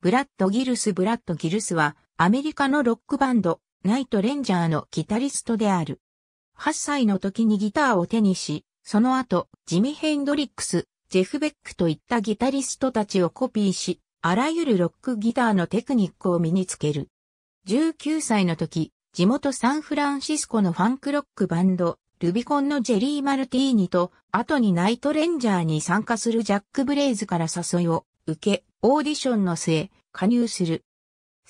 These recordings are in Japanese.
ブラッド・ギルス・ブラッド・ギルスは、アメリカのロックバンド、ナイト・レンジャーのギタリストである。8歳の時にギターを手にし、その後、ジミ・ヘンドリックス、ジェフ・ベックといったギタリストたちをコピーし、あらゆるロックギターのテクニックを身につける。19歳の時、地元サンフランシスコのファンクロックバンド、ルビコンのジェリー・マルティーニと、後にナイト・レンジャーに参加するジャック・ブレイズから誘いを受け、オーディションの末、加入する。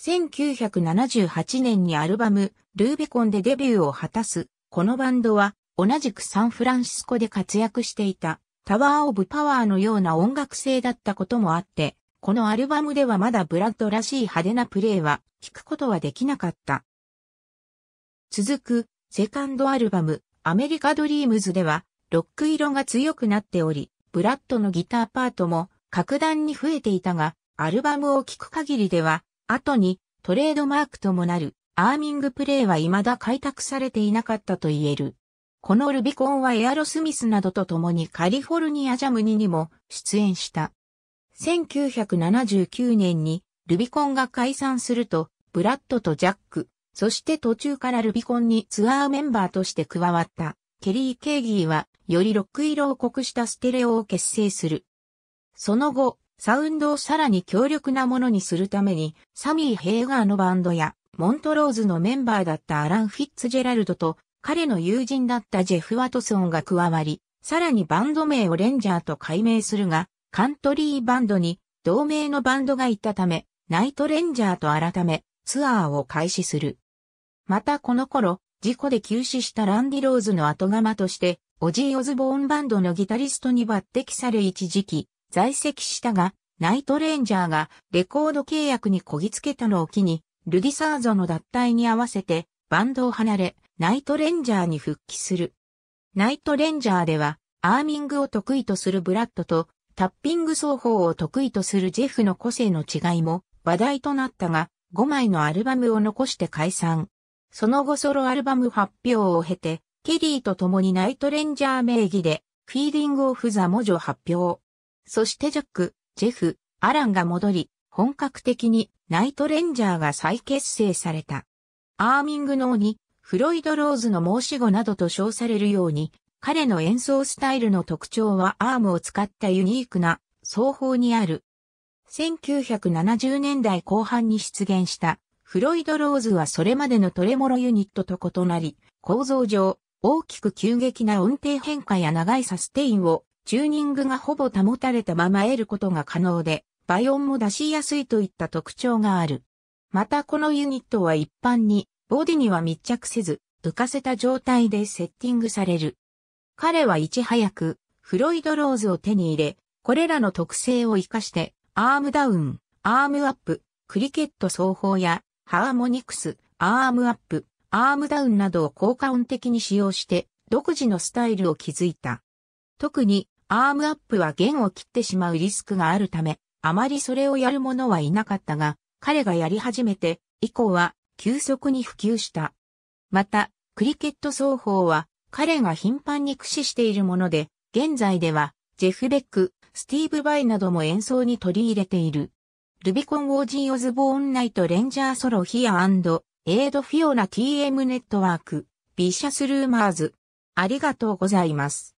1978年にアルバム、ルーベコンでデビューを果たす、このバンドは、同じくサンフランシスコで活躍していた、タワーオブパワーのような音楽性だったこともあって、このアルバムではまだブラッドらしい派手なプレイは、聞くことはできなかった。続く、セカンドアルバム、アメリカドリームズでは、ロック色が強くなっており、ブラッドのギターパートも、格段に増えていたが、アルバムを聴く限りでは、後にトレードマークともなるアーミングプレイは未だ開拓されていなかったと言える。このルビコンはエアロスミスなどと共にカリフォルニアジャムににも出演した。1979年にルビコンが解散すると、ブラッドとジャック、そして途中からルビコンにツアーメンバーとして加わった、ケリー・ケーギーは、よりロック色を濃くしたステレオを結成する。その後、サウンドをさらに強力なものにするために、サミー・ヘイガーのバンドや、モントローズのメンバーだったアラン・フィッツジェラルドと、彼の友人だったジェフ・ワトソンが加わり、さらにバンド名をレンジャーと改名するが、カントリーバンドに同名のバンドがいたため、ナイトレンジャーと改め、ツアーを開始する。またこの頃、事故で急死したランディ・ローズの後釜として、オジー・オズボーンバンドのギタリストに抜擢され一時期、在籍したが、ナイトレンジャーがレコード契約にこぎつけたのを機に、ルディサーゾの脱退に合わせてバンドを離れ、ナイトレンジャーに復帰する。ナイトレンジャーでは、アーミングを得意とするブラッドと、タッピング奏法を得意とするジェフの個性の違いも話題となったが、5枚のアルバムを残して解散。その後ソロアルバム発表を経て、ケリーと共にナイトレンジャー名義で、フィーディングオフザモジョ発表。そしてジャック、ジェフ、アランが戻り、本格的にナイトレンジャーが再結成された。アーミング脳にフロイド・ローズの申し子などと称されるように、彼の演奏スタイルの特徴はアームを使ったユニークな奏法にある。1970年代後半に出現したフロイド・ローズはそれまでのトレモロユニットと異なり、構造上大きく急激な音程変化や長いサステインをチューニングがほぼ保たれたまま得ることが可能で、倍音も出しやすいといった特徴がある。またこのユニットは一般に、ボディには密着せず、浮かせた状態でセッティングされる。彼はいち早く、フロイドローズを手に入れ、これらの特性を活かして、アームダウン、アームアップ、クリケット奏法や、ハーモニクス、アームアップ、アームダウンなどを効果音的に使用して、独自のスタイルを築いた。特に、アームアップは弦を切ってしまうリスクがあるため、あまりそれをやる者はいなかったが、彼がやり始めて、以降は急速に普及した。また、クリケット奏法は、彼が頻繁に駆使しているもので、現在では、ジェフ・ベック、スティーブ・バイなども演奏に取り入れている。ルビコン・オージー・オズボーン・ナイト・レンジャー・ソロ・ヒアエイド・フィオナ TM ネットワーク、ビシャス・ルーマーズ。ありがとうございます。